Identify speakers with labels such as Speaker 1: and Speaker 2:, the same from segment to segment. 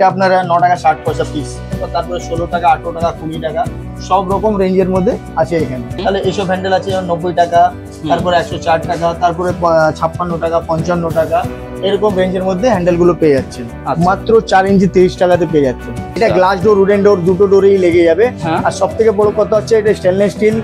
Speaker 1: এটা আপনার ন টাকা ষাট পয়সা পিস তারপরে ষোলো টাকা আঠেরো টাকা কুড়ি টাকা সব রকম রেঞ্জের মধ্যে আছে এখানে তাহলে এইসব হ্যান্ডেল আছে যেমন নব্বই টাকা তারপরে একশো চার টাকা তারপরে ছাপ্পান্ন টাকা পঞ্চান্ন টাকা এরকম রেঞ্জের মধ্যে হ্যান্ডেলগুলো পেয়ে যাচ্ছেন আচ্ছা। মাত্র চার ইঞ্চি তেইশ টাকাতে পেয়ে যাচ্ছে এটা গ্লাস ডোর উডেন ডোর দুটো ডোরেই লেগে যাবে হ্যাঁ। আর সব থেকে বড় কথা হচ্ছে এটা স্টেনলেস স্টিল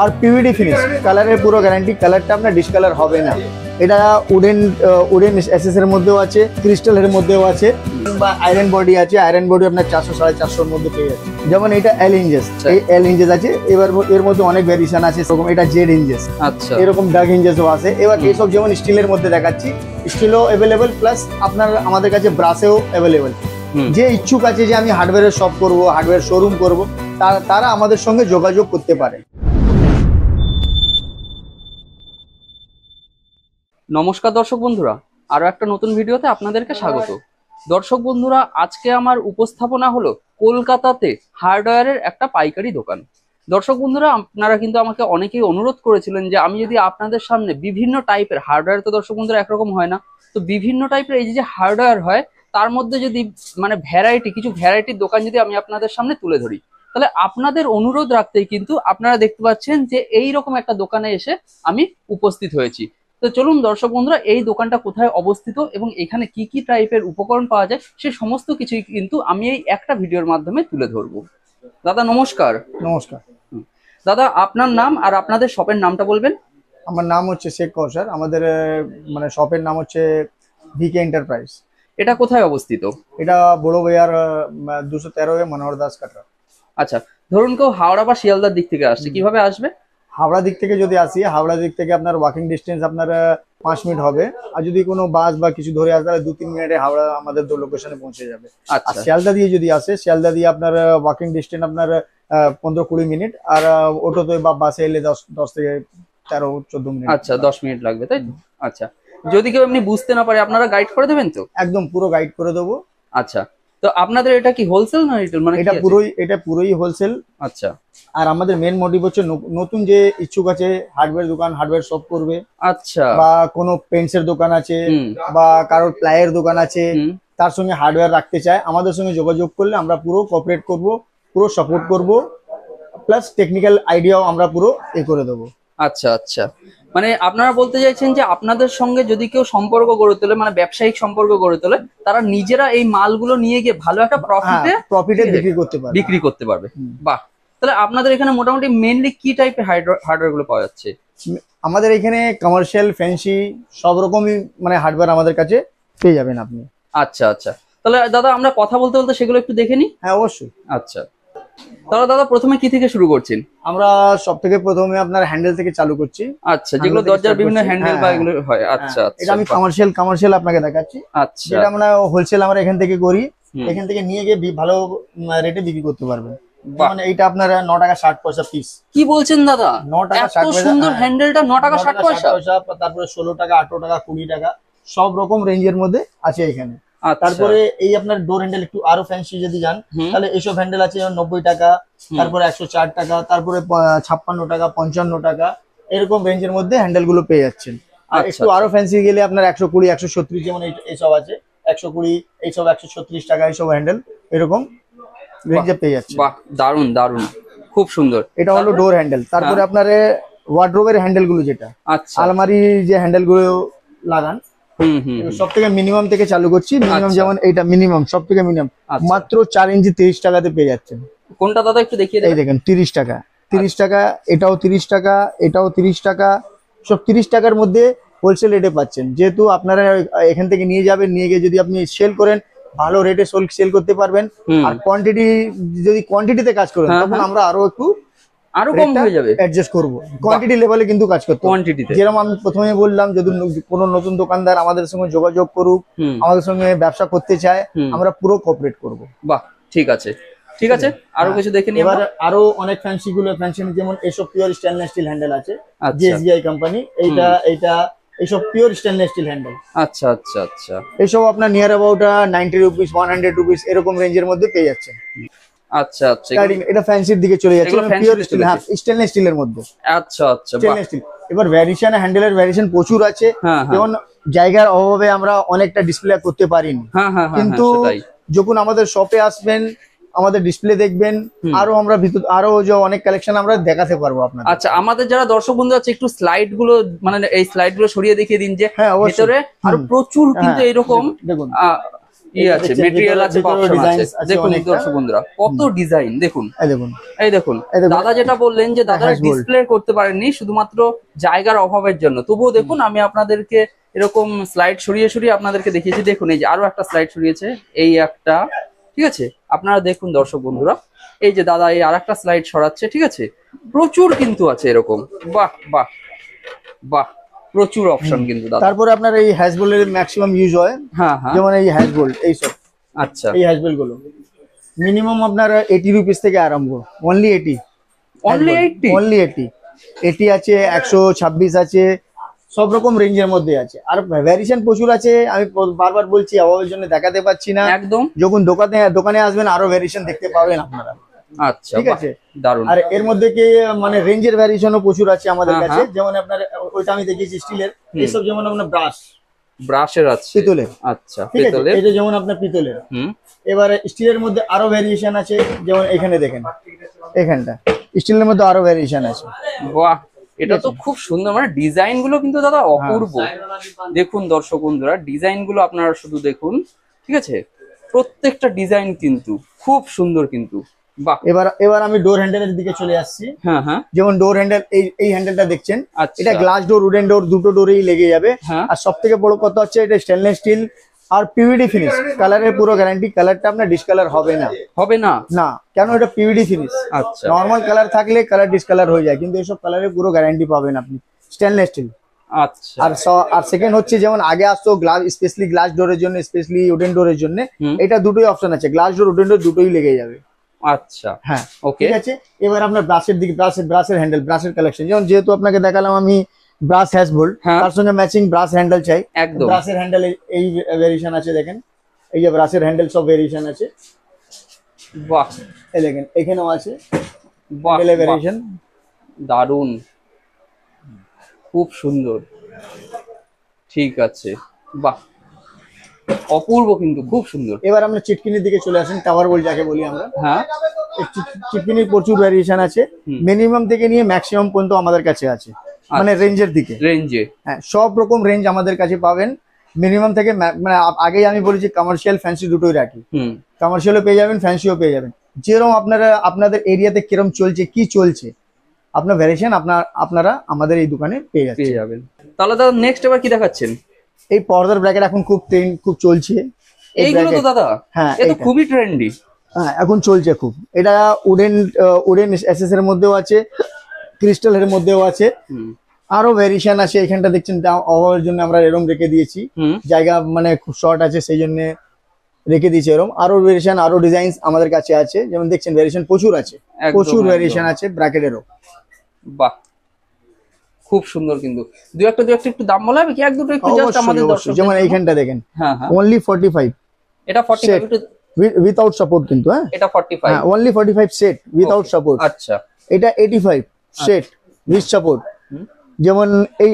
Speaker 1: আর পিভিডি ফিনিশ কালারের পুরো গ্যারান্টি কালারটা আপনার ডিসকালার হবে না এটা উডেন উডেন এর মধ্যেও আছে ক্রিস্টালের মধ্যেও আছে বা আয়রন বডি আছে আয়রন বডি আপনার চারশো সাড়ে চারশোর মধ্যে পেয়ে যাচ্ছে যেমন এটা এল ইঞ্জেস আচ্ছা। এই এল ইঞ্জেস আছে এবার এর মধ্যে অনেক ভ্যারিয়েশন আছে সেরকম এটা জেড ইঞ্জেস আচ্ছা এরকম ডাগ ইঞ্জেসও আছে এবার এসব যেমন স্টিলের মধ্যে দেখাচ্ছি স্টিলও অ্যাভেলেবেল প্লাস আপনার আমাদের কাছে ব্রাশেও অ্যাভেলেবেল যে ইচ্ছুক আছে যে আমি হার্ডওয়্যারের শপ করব হার্ডওয়্যার শোরুম করব তারা আমাদের সঙ্গে যোগাযোগ করতে পারে
Speaker 2: নমস্কার দর্শক বন্ধুরা আরো একটা নতুন ভিডিওতে আপনাদেরকে স্বাগত দর্শক বন্ধুরা আজকে আমার উপস্থাপনা হলো কলকাতাতে হার্ডওয়্যারের একটা পাইকারি দোকান দর্শক বন্ধুরা আপনারা কিন্তু আমাকে অনেকেই অনুরোধ করেছিলেন যে আমি যদি আপনাদের সামনে বিভিন্ন টাইপের হার্ডওয়্যার তো দর্শক বন্ধুরা একরকম হয় না তো বিভিন্ন টাইপের এই যে হার্ডওয়্যার হয় তার মধ্যে যদি মানে ভ্যারাইটি কিছু ভ্যারাইটির দোকান যদি আমি আপনাদের সামনে তুলে ধরি তাহলে আপনাদের অনুরোধ রাখতেই কিন্তু আপনারা দেখতে পাচ্ছেন যে এই রকম একটা দোকানে এসে আমি উপস্থিত হয়েছি তো চলুন দর্শক বন্ধুরা এই দোকানটা কোথায় অবস্থিত এবং এখানে কি কি টাইপের উপকরণ পাওয়া যায় সে সমস্ত কিছুই কিন্তু আমি এই একটা ভিডিওর মাধ্যমে তুলে ধরব দাদা নমস্কার নমস্কার দাদা আপনার নাম আর আপনাদের শপের নামটা বলবেন
Speaker 1: আমার নাম হচ্ছে শেখ কৌশার আমাদের মানে শপের নাম হচ্ছে ভিকে এন্টারপ্রাইজ এটা কোথায় অবস্থিত এটা বড় বাজার দুশো তেরো মনোহর দাস কাটরা আচ্ছা ধরুন কেউ হাওড়া বা শিয়ালদার দিক থেকে আসছে কিভাবে আসবে হাওড়া দিক থেকে যদি আসি হাওড়া দিক থেকে আপনার ওয়াকিং ডিস্টেন্স আপনার পাঁচ মিনিট হবে আর যদি কোনো বাস বা কিছু ধরে আসে তাহলে দু তিন মিনিটে হাওড়া আমাদের লোকেশনে পৌঁছে যাবে আচ্ছা। আর শিয়ালদা দিয়ে যদি আসে শিয়ালদা দিয়ে আপনার ওয়াকিং ডিস্টেন্স আপনার পনেরো কুড়ি মিনিট আর অটোতে বা বাসে এলে দশ দশ থেকে তেরো চোদ্দ মিনিট আচ্ছা দশ
Speaker 2: মিনিট লাগবে তাই আচ্ছা যদি কেউ এমনি বুঝতে না পারে আপনারা গাইড করে দেবেন তো
Speaker 1: একদম পুরো গাইড করে দেবো আচ্ছা তো আপনাদের এটা কি হোলসেল না রিটেল মানে এটা পুরোই এটা পুরোই হোলসেল আচ্ছা আর আমাদের মেন মোটিভ হচ্ছে নতুন যে ইচ্ছুক আছে হার্ডওয়্যার দোকান হার্ডওয়্যার শপ করবে আচ্ছা বা কোনো পেন্সের দোকান আছে বা কারোর প্লায়ের দোকান আছে তার সঙ্গে হার্ডওয়্যার রাখতে চায় আমাদের সঙ্গে যোগাযোগ করলে আমরা পুরো কোঅপারেট করব পুরো সাপোর্ট করব প্লাস টেকনিক্যাল আইডিয়াও আমরা পুরো এ করে দেবো আচ্ছা আচ্ছা মানে আপনারা বলতে চাইছেন যে
Speaker 2: আপনাদের সঙ্গে যদি কেউ সম্পর্ক গড়ে তোলে মানে ব্যবসায়িক সম্পর্ক গড়ে তোলে তারা নিজেরা এই মালগুলো নিয়ে গিয়ে ভালো একটা প্রফিটে হ্যাঁ, প্রফিটে বিক্রি করতে
Speaker 1: পারবে বিক্রি করতে পারবে
Speaker 2: বাহ তাহলে আপনাদের এখানে মোটামুটি মেইনলি কি টাইপের হার্ডওয়্যার গুলো পাওয়া যাচ্ছে
Speaker 1: আমাদের এখানে কমার্শিয়াল ফ্যান্সি সব রকমই মানে হার্ডওয়্যার আমাদের কাছে পেয়ে যাবেন আপনি আচ্ছা আচ্ছা
Speaker 2: তাহলে দাদা আমরা কথা বলতে বলতে সেগুলো একটু দেখে নি হ্যাঁ অবশ্যই আচ্ছা তাহলে দাদা প্রথমে কি থেকে শুরু করছেন আমরা
Speaker 1: সব থেকে প্রথমে আপনার হ্যান্ডেল থেকে চালু করছি আচ্ছা যেগুলো দরজার বিভিন্ন হ্যান্ডেল বা হ্যাঁ। এগুলো হয় হ্যাঁ, আচ্ছা এটা আচ্ছা, আমি কমার্শিয়াল আচ্ছা। কমার্শিয়াল আপনাকে দেখাচ্ছি আচ্ছা এটা আমরা হোলসেল আমরা এখান থেকে করি এখান থেকে নিয়ে গিয়ে ভালো রেটে বিক্রি করতে পারবেন মানে এটা আপনার 9 টাকা 60 পয়সা পিস কি বলছেন দাদা 9 টাকা 60 পয়সা সুন্দর হ্যান্ডেলটা 9 টাকা 60 পয়সা তারপরে 16 টাকা 18 টাকা 20 টাকা সব রকম রেঞ্জের মধ্যে আছে এখানে আচ্ছা। তারপরে এই আপনার ডোর হ্যান্ডেল একটু আরো ফ্যান্সি যদি যান তাহলে এসব হ্যান্ডেল আছে যেমন নব্বই টাকা তারপরে একশো চার টাকা তারপরে ছাপ্পান্ন টাকা পঞ্চান্ন টাকা এরকম রেঞ্জের মধ্যে হ্যান্ডেল গুলো পেয়ে যাচ্ছেন আর আচ্ছা, একটু আরো ফ্যান্সি আচ্ছা। গেলে আপনার একশো কুড়ি একশো ছত্রিশ যেমন এইসব আছে একশো কুড়ি এইসব একশো ছত্রিশ টাকা এইসব হ্যান্ডেল এরকম রেঞ্জে পেয়ে যাচ্ছে বাহ দারুন দারুন খুব সুন্দর এটা হলো ডোর হ্যান্ডেল তারপরে হ্যাঁ। আপনার ওয়ার্ড্রোবের হ্যান্ডেল গুলো যেটা আলমারি যে হ্যান্ডেল গুলো লাগান সব থেকে মিনিমাম থেকে চালু করছি মিনিমাম আচ্ছা। যেমন এটা মিনিমাম সব থেকে মিনিমাম মাত্র চার ইঞ্চি তিরিশ টাকাতে পেয়ে যাচ্ছেন
Speaker 2: কোনটা দাদা একটু দেখিয়ে এই
Speaker 1: দেখেন তিরিশ টাকা আচ্ছা। তিরিশ টাকা এটাও তিরিশ টাকা এটাও তিরিশ টাকা সব তিরিশ টাকার মধ্যে হোলসেল রেটে পাচ্ছেন যেহেতু আপনারা এখান থেকে নিয়ে যাবেন নিয়ে গিয়ে যদি আপনি সেল করেন ভালো রেটে সেল করতে পারবেন আর কোয়ান্টিটি যদি কোয়ান্টিটিতে কাজ করেন হ্যাঁ, তখন হ্যাঁ। আমরা আরো একটু আরো কম হয়ে যাবে অ্যাডজাস্ট করব কোয়ান্টিটি লেভেলে কিন্তু কাজ করতে কোয়ান্টিটিতে যেরকম আমি প্রথমে বললাম যদি কোনো নতুন দোকানদার আমাদের সঙ্গে যোগাযোগ করুক আমাদের সঙ্গে ব্যবসা করতে চায় আমরা পুরো কোঅপারেট করব বাহ ঠিক আছে ঠিক আছে আরো কিছু দেখে নিই এবার আরো অনেক ফ্যান্সি গুলো ফ্যান্সি যেমন এসব পিওর স্টেনলেস স্টিল হ্যান্ডেল আছে জিএসবিআই আচ্ছা। কোম্পানি এইটা এইটা এইসব পিওর স্টেনলেস স্টিল হ্যান্ডেল আচ্ছা আচ্ছা আচ্ছা এইসব আপনার near about ninety rupees one hundred rupees এরকম রেঞ্জের মধ্যে পেয়ে যাচ্ছে আচ্ছা আচ্ছা এটা ফ্যান্সির দিকে চলে যাচ্ছে পিওর স্টিল হ্যাঁ স্টেনলেস স্টিলের মধ্যে আচ্ছা আচ্ছা স্টেনলেস স্টিল এবার ভ্যারিয়েশন হ্যান্ডেলের ভ্যারিয়েশন প্রচুর আছে হ্যাঁ, হ্যাঁ। যেমন জায়গার অভাবে আমরা অনেকটা ডিসপ্লে করতে পারিনি হ্যাঁ, কিন্তু যখন আমাদের শপে আসবেন আমাদের ডিসপ্লে দেখবেন আরো আমরা ভিতর আরো যে অনেক কালেকশন আমরা দেখাতে পারবো আপনার
Speaker 2: আচ্ছা আমাদের যারা দর্শক বন্ধু আছে একটু স্লাইড গুলো মানে এই স্লাইড গুলো সরিয়ে দেখিয়ে দিন যে ভিতরে আর
Speaker 1: প্রচুর কিন্তু
Speaker 2: এরকম দেখুন ই আছে কত ডিজাইন দেখুন এই দেখুন দাদা যেটা বললেন যে দাদা ডিসপ্লে করতে পারেননি শুধুমাত্র জায়গার অভাবের জন্য তবুও দেখুন আমি আপনাদেরকে এরকম স্লাইড সরিয়ে সরিয়ে আপনাদেরকে দেখিয়েছি দেখুন এই যে আরো একটা স্লাইড সরিয়েছে এই একটা ঠিক আছে আপনারা দেখুন দর্শক বন্ধুরা এই যে দাদা এই আর একটা স্লাইড সরাচ্ছে ঠিক আছে প্রচুর কিন্তু আছে এরকম বাহ বাহ বাহ প্রচুর অপশন কিন্তু তারপর
Speaker 1: আপনার এই হ্যাজবোলের ম্যাক্সিমাম ইউজ হয় হ্যাঁ, হ্যাঁ যেমন এই এই সব আচ্ছা এই হ্যাজবোল গুলো মিনিমাম আপনার 80 রুপিস থেকে আরম্ভ অনলি 80 অনলি 80 অনলি 80 এটি আছে 126 আছে সব রকম রেঞ্জের মধ্যে আছে আর ভ্যারিয়েশন প্রচুর আছে আমি বারবার বলছি অভাবের জন্য দেখাতে পাচ্ছি না একদম যখন দোকানে দোকানে আসবেন আরো ভ্যারিয়েশন দেখতে পাবেন আপনারা আচ্ছা ঠিক আছে দারুন আর এর মধ্যে কি মানে রেঞ্জের ভ্যারিয়েশনও প্রচুর আছে আমাদের হ্যাঁ, কাছে হ্যাঁ। যেমন আপনার ওইটা আমি দেখেছি স্টিলের এসব যেমন আপনার ব্রাশ ব্রাশের আছে আচ্ছা যেমন আপনার পিতলের এবারে স্টিলের মধ্যে আরো আছে যেমন এখানে দেখেন স্টিলের মধ্যে আরো আছে বাহ এটা তো খুব সুন্দর মানে ডিজাইন গুলো কিন্তু দাদা হ্যাঁ। অপূর্ব
Speaker 2: দেখুন দর্শক বন্ধুরা ডিজাইন গুলো আপনারা শুধু দেখুন ঠিক আছে প্রত্যেকটা ডিজাইন
Speaker 1: কিন্তু খুব সুন্দর কিন্তু এবার আমি ডোর হ্যান্ডেলের দিকে চলে আসছি হ্যাঁ, হ্যাঁ। যেমন ডোর হ্যান্ডেল এই দেখছেন আচ্ছা। এটা গ্লাস ডোর উডেন ডোর দুটো ডোরেই লেগে যাবে হ্যাঁ। আর সব থেকে বড় কথা হচ্ছে এটা স্টেনলেস স্টিল আর পিভিডি ফিনিশ পুরো গ্যারান্টি আপনার ডিসকালার হবে না কেন এটা পিভিডি ফিনিশ আচ্ছা নর্মাল কালার থাকলে কালার ডিসকালার হয়ে যায় কিন্তু এইসব কালারের পুরো গ্যারান্টি পাবেন আপনি স্টেনলেস স্টিল আচ্ছা আর সেকেন্ড হচ্ছে যেমন আগে আসতো স্পেশালি গ্লাস ডোরের জন্য স্পেশালি উডেন ডোরের জন্য এটা দুটোই অপশন আছে গ্লাস ডোর উডেন ডোর দুটোই লেগে যাবে আচ্ছা হ্যাঁ ওকে ঠিক আছে এবার আমরা ব্রাশের দিকে ব্রাশের ব্রাশের হ্যান্ডেল ব্রাশের কালেকশন যেমন যেহেতু আপনাকে দেখালাম আমি ব্রাশ হ্যাশবোল্ড তার সঙ্গে ম্যাচিং ব্রাশ হ্যান্ডেল চাই একদম ব্রাশের হ্যান্ডেল এই ভেরিয়েশন আছে দেখেন এই যে ব্রাশের হ্যান্ডেল সব ভেরিয়েশন আছে বাহ এই দেখেন এখানেও আছে বাহ ভেরিয়েশন
Speaker 2: দারুন খুব সুন্দর
Speaker 1: ঠিক আছে বাহ অপূর্ব কিন্তু খুব সুন্দর এবার আমরা চিটকিনির দিকে চলে আসেন টাওয়ার বল যাকে বলি আমরা হ্যাঁ চিটকিনির প্রচুর ভ্যারিয়েশন আছে মিনিমাম থেকে নিয়ে ম্যাক্সিমাম পর্যন্ত আমাদের কাছে আছে মানে রেঞ্জের আচ্ছা। দিকে রেঞ্জে হ্যাঁ সব রকম রেঞ্জ আমাদের কাছে পাবেন মিনিমাম থেকে মানে আগেই আমি বলেছি কমার্শিয়াল ফ্যান্সি দুটোই রাখি কমার্শিয়ালও পেয়ে যাবেন ফ্যান্সিও পেয়ে যাবেন যেরকম আপনারা আপনাদের এরিয়াতে কিরম চলছে কি চলছে আপনার ভ্যারিয়েশন আপনার আপনারা আমাদের এই দোকানে পেয়ে যাবেন
Speaker 2: তাহলে দাদা নেক্সট এবার কি দেখাচ্ছেন
Speaker 1: এই পর্দার ব্র্যাকেট এখন খুব ট্রেন্ড খুব চলছে
Speaker 2: এইগুলো তো দাদা হ্যাঁ এটা খুবই
Speaker 1: ট্রেন্ডি হ্যাঁ এখন চলছে খুব এটা উডেন উডেন এসএস এর মধ্যেও আছে ক্রিস্টাল এর মধ্যেও আছে আরো ভেরিয়েশন আছে এখানটা দেখছেন অভাবের জন্য আমরা এরম রেখে দিয়েছি জায়গা মানে খুব শর্ট আছে সেই জন্য রেখে দিয়েছি এরম আরো ভেরিয়েশন আরো ডিজাইন আমাদের কাছে আছে যেমন দেখছেন ভেরিয়েশন প্রচুর আছে প্রচুর ভেরিয়েশন আছে ব্র্যাকেটেরও বাহ খুব সুন্দর কিন্তু
Speaker 2: দু একটা দু একটা একটু দাম বলা হবে কি এক দুটো একটু জাস্ট আমাদের দর্শক যেমন এইখানটা
Speaker 1: দেখেন হ্যাঁ হ্যাঁ অনলি 45
Speaker 2: এটা 45
Speaker 1: উইদাউট সাপোর্ট কিন্তু হ্যাঁ এটা 45 হ্যাঁ অনলি 45 সেট উইদাউট সাপোর্ট আচ্ছা এটা 85 সেট উইথ সাপোর্ট যেমন এই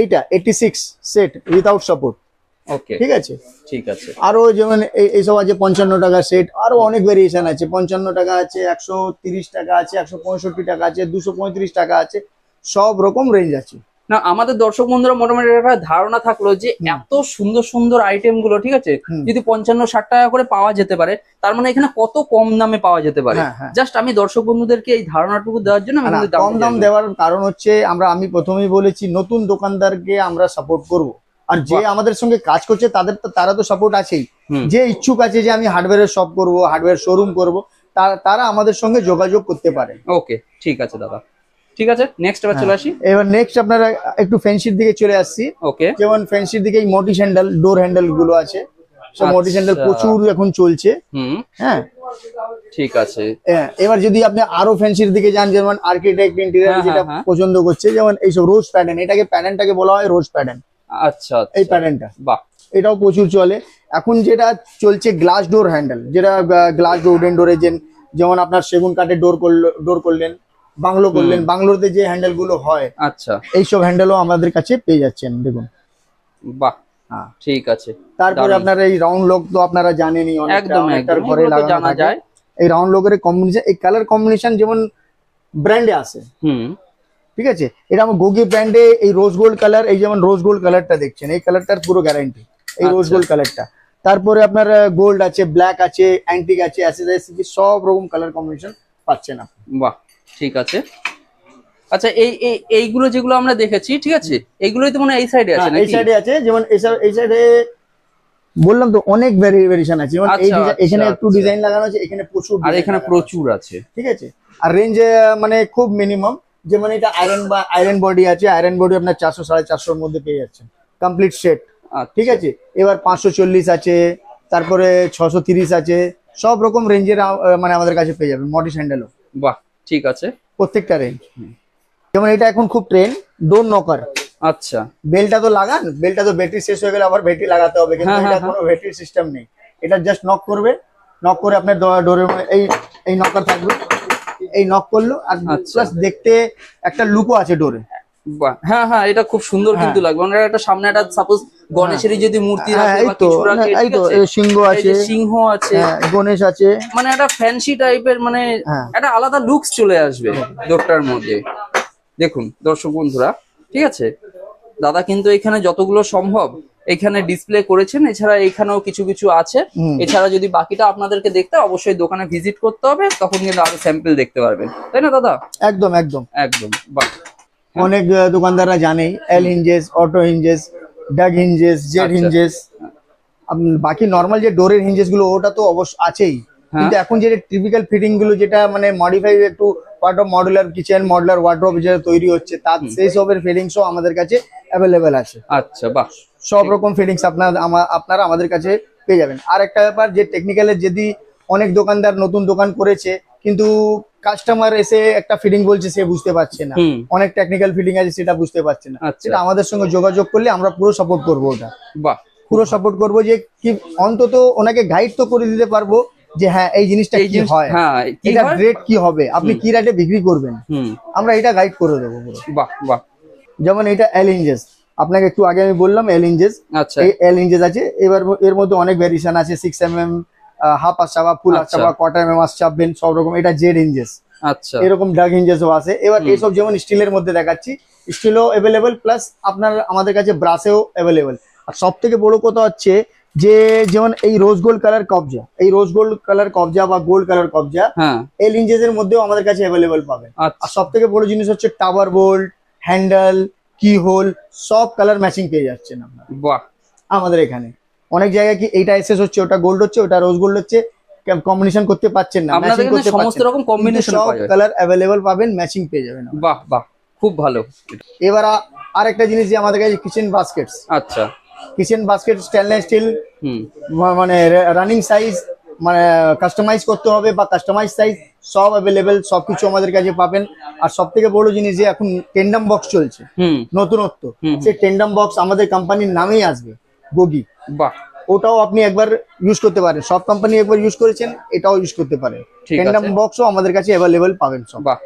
Speaker 1: এইটা 86 সেট উইদাউট সাপোর্ট ওকে ঠিক আছে ঠিক আছে আরো যেমন সব আছে পঞ্চান্ন টাকা সেট আরো অনেক ভেরিয়েশন আছে পঞ্চান্ন টাকা আছে একশো টাকা আছে একশো টাকা আছে দুশো টাকা আছে সব রকম রেঞ্জ আছে
Speaker 2: না আমাদের দর্শক বন্ধুরা মোটামুটি একটা ধারণা থাকলো যে এত সুন্দর সুন্দর আইটেম গুলো ঠিক আছে যদি পঞ্চান্ন ষাট টাকা করে পাওয়া যেতে পারে তার মানে এখানে কত কম দামে পাওয়া যেতে পারে জাস্ট হ্যাঁ, হ্যাঁ। আমি দর্শক বন্ধুদেরকে এই ধারণাটুকু দেওয়ার
Speaker 1: জন্য কম দাম দেওয়ার কারণ হচ্ছে আমরা আমি প্রথমেই বলেছি নতুন দোকানদারকে আমরা সাপোর্ট করব। আর যে আমাদের সঙ্গে কাজ করছে তাদের তো তারা তো সাপোর্ট আছেই যে ইচ্ছুক আছে যে আমি হার্ডওয়্যারের শপ করব হার্ডওয়্যার শোরুম করব তারা আমাদের সঙ্গে যোগাযোগ করতে পারে ওকে ঠিক আছে দাদা ঠিক আছে নেক্সট এবার চলে হ্যাঁ। আসি এবার নেক্সট আপনারা একটু ফ্যান্সির দিকে চলে আসছি ওকে যেমন ফ্যান্সির দিকে এই মোটি ডোর হ্যান্ডেল গুলো আছে
Speaker 2: সব মোটি হ্যান্ডেল প্রচুর
Speaker 1: এখন চলছে হ্যাঁ ঠিক আছে হ্যাঁ, এবার যদি আপনি আরো ফ্যান্সির দিকে যান যেমন আর্কিটেক্ট হ্যাঁ, যেটা পছন্দ করছে যেমন এইসব রোজ এটাকে বলা হয় রোজ আচ্ছা, আচ্ছা এই বাহ এটাও প্রচুর চলে এখন যেটা চলছে গ্লাস ডোর হ্যান্ডেল যেটা গ্লাস ডোর উডেন ডোরে যেমন আপনার সেগুন কাঠে ডোর ডোর করলেন বাংলো করলেন বাংলোতে যে হ্যান্ডেল গুলো হয় আচ্ছা এইসব হ্যান্ডেলও আমাদের কাছে পেয়ে যাচ্ছেন দেখুন বাহ হ্যাঁ। ঠিক আছে তারপরে আপনার এই রাউন্ড লক তো আপনারা জানেনই একদম ঘরে জানা যায় এই রাউন্ড লকের কম্বিনেশন এই কালার কম্বিনেশন যেমন ব্র্যান্ডে আছে হুম ঠিক আছে এটা আমার গোগি ব্র্যান্ডে এই রোজ গোল্ড কালার এই যেমন রোজ গোল্ড কালারটা দেখছেন এই কালারটার পুরো গ্যারান্টি এই রোজ গোল্ড কালারটা তারপরে আপনার গোল্ড আছে ব্ল্যাক আছে অ্যান্টিক আছে অ্যাসেস সব রকম কালার কম্বিনেশন পাচ্ছেন আপনি
Speaker 2: বাহ ঠিক আছে আচ্ছা এই এইগুলো যেগুলো আমরা দেখেছি ঠিক আছে এইগুলোই তো মনে এই সাইডে আছে হ্যাঁ, এই সাইডে
Speaker 1: আছে যেমন এই সাইডে বললাম তো অনেক ভেরিয়েশন আছে যেমন এই আচ্ছা, এখানে আচ্ছা, একটু ডিজাইন আচ্ছা। লাগানো আছে এখানে প্রচুর আর এখানে প্রচুর আছে ঠিক আছে আর রেঞ্জ মানে খুব মিনিমাম যেমন এটা আয়রন বা আয়রন বডি আছে আয়রন বডি আপনার চারশো সাড়ে চারশোর মধ্যে পেয়ে যাচ্ছেন কমপ্লিট সেট ঠিক আছে এবার পাঁচশো চল্লিশ আছে তারপরে ছশো তিরিশ আছে সব রকম রেঞ্জের মানে আমাদের কাছে পেয়ে যাবে মডি স্যান্ডেলও বাহ ঠিক আছে প্রত্যেকটা রেঞ্জ যেমন এটা এখন খুব ট্রেন ডোর নকার আচ্ছা বেলটা তো লাগান বেলটা তো ব্যাটারি শেষ হয়ে গেলে আবার ব্যাটারি লাগাতে হবে কিন্তু হ্যাঁ, এটা হ্যাঁ, কোনো ব্যাটারি সিস্টেম নেই এটা জাস্ট নক করবে নক করে আপনার ডোরে এই এই নকার থাকবে এই নক করলো আর প্লাস আচ্ছা। দেখতে একটা লুকও আছে ডোরে
Speaker 2: হ্যাঁ হ্যাঁ এটা খুব সুন্দর হ্যাঁ। কিন্তু লাগবে মানে একটা সামনে একটা সাপোজ গণেশেরই হ্যাঁ। যদি মূর্তি হ্যাঁ, হ্যাঁ, সিংহ আছে সিংহ আছে গণেশ আছে মানে একটা ফ্যান্সি টাইপের মানে একটা আলাদা লুকস চলে আসবে দোরটার মধ্যে দেখুন দর্শক বন্ধুরা ঠিক আছে দাদা কিন্তু এখানে যতগুলো সম্ভব এখানে ডিসপ্লে করেছেন এছাড়া এখানেও কিছু কিছু আছে এছাড়া যদি বাকিটা আপনাদেরকে দেখতে অবশ্যই দোকানে ভিজিট করতে হবে তখন কিন্তু আরো স্যাম্পল দেখতে পারবেন তাই না দাদা একদম একদম একদম
Speaker 1: অনেক দোকানদাররা জানেই এল ইঞ্জেস অটো ইঞ্জেস ব্যাগ হিঞ্জেস জেড হিঞ্জেস বাকি নর্মাল যে ডোরের হিঞ্জেস গুলো ওটা তো অবশ্য আছেই হ্যাঁ। কিন্তু এখন যে টিপিক্যাল ফিটিং গুলো যেটা মানে মডিফাই একটু of modular kitchen modular wardrobe যেটা তৈরি হচ্ছে তার সেই সবের ও আমাদের কাছে অ্যাভেলেবেল আছে আচ্ছা বাহ সব রকম ফিটিংস আপনার আপনারা আমাদের কাছে পেয়ে যাবেন আর একটা ব্যাপার যে টেকনিক্যালের যদি অনেক দোকানদার নতুন দোকান করেছে কিন্তু কাস্টমার এসে একটা ফিডিং বলছে সে বুঝতে পারছে না অনেক টেকনিক্যাল ফিডিং আছে সেটা বুঝতে পারছে না সেটা আচ্ছা। আমাদের সঙ্গে যোগাযোগ করলে আমরা পুরো সাপোর্ট করবো ওটা বা পুরো সাপোর্ট করবো যে কি অন্তত ওনাকে গাইড তো করে দিতে পারবো যে হ্যাঁ এই জিনিসটা কি হয় হ্যাঁ, এটা রেট কি হবে আপনি কি রেটে বিক্রি করবেন আমরা এটা গাইড করে দেবো পুরো বাহ বাহ যেমন এটা অ্যালেঞ্জেস আপনাকে একটু আগে আমি বললাম এলিঞ্জেস আচ্ছা এই এলিঞ্জেস আছে এবার এর মধ্যে অনেক ভ্যারিয়েশন আছে সিক্স এম এম হাফ আচ্ছা ফুল আচ্ছা বা কটার মেম আচ্ছা বেন সব রকম এটা যে রেঞ্জেস আচ্ছা এরকম ডাগ রেঞ্জেসও আছে এবার এইসব যেমন স্টিলের মধ্যে দেখাচ্ছি স্টিলও অ্যাভেলেবেল প্লাস আপনার আমাদের কাছে ব্রাশেও অ্যাভেলেবেল আর সব থেকে বড় কথা হচ্ছে যে যেমন এই রোজ গোল্ড কালার কবজা এই রোজ গোল্ড কালার কবজা বা গোল্ড কালার কবজা হ্যাঁ। এই লিঞ্জেস এর মধ্যেও আমাদের কাছে অ্যাভেলেবেল পাবেন আচ্ছা। আর সব থেকে বড় জিনিস হচ্ছে tower bolt handle keyhole সব কালার ম্যাচিং পেয়ে যাচ্ছেন আপনার বাহ আমাদের এখানে অনেক জায়গায় কি এইটা এসএস হচ্ছে ওটা গোল্ড হচ্ছে ওটা রোজ গোল্ড হচ্ছে কম্বিনেশন করতে পাচ্ছেন না আপনাদের এখানে সমস্ত রকম কম্বিনেশন সব কালার अवेलेबल পাবেন ম্যাচিং পেয়ে যাবেন বাহ বাহ খুব ভালো এবার আরেকটা জিনিস যে আমাদের কাছে কিচেন বাস্কেটস আচ্ছা কিচেন বাস্কেট স্টেনলেস স্টিল মানে রানিং সাইজ মানে কাস্টমাইজ করতে হবে বা কাস্টমাইজ সাইজ সব অ্যাভেলেবেল সবকিছু আমাদের কাছে পাবেন আর সব থেকে বড় জিনিস যে এখন টেন্ডাম বক্স চলছে নতুনত্ব সেই টেন্ডাম বক্স আমাদের কোম্পানির নামেই আসবে বগি বাহ ওটাও আপনি একবার ইউজ করতে পারেন সব কোম্পানি একবার ইউজ করেছেন এটাও ইউজ করতে পারেন ঠিক আছে বক্সও আমাদের কাছে অ্যাভেলেবেল পাবেন সব বাহ